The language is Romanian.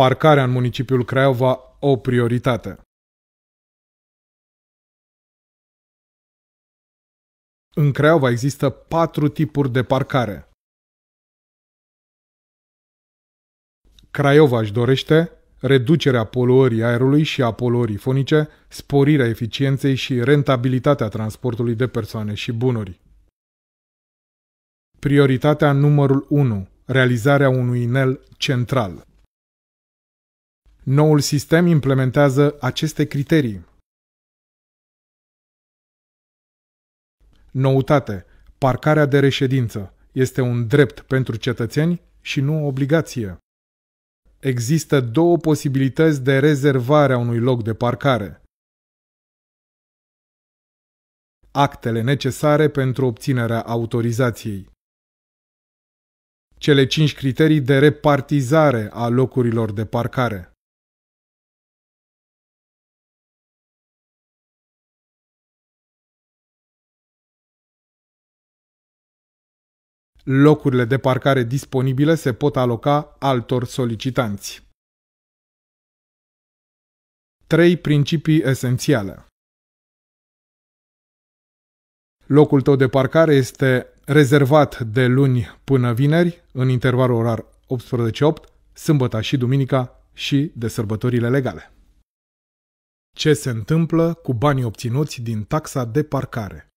parcarea în municipiul Craiova o prioritate. În Craiova există patru tipuri de parcare. Craiova își dorește reducerea poluării aerului și a poluării fonice, sporirea eficienței și rentabilitatea transportului de persoane și bunuri. Prioritatea numărul 1. Realizarea unui inel central. Noul sistem implementează aceste criterii. Noutate. Parcarea de reședință este un drept pentru cetățeni și nu o obligație. Există două posibilități de rezervare a unui loc de parcare. Actele necesare pentru obținerea autorizației. Cele cinci criterii de repartizare a locurilor de parcare. Locurile de parcare disponibile se pot aloca altor solicitanți. 3 principii esențiale Locul tău de parcare este rezervat de luni până vineri, în intervalul orar 18-8, sâmbăta și duminica și de sărbătorile legale. Ce se întâmplă cu banii obținuți din taxa de parcare?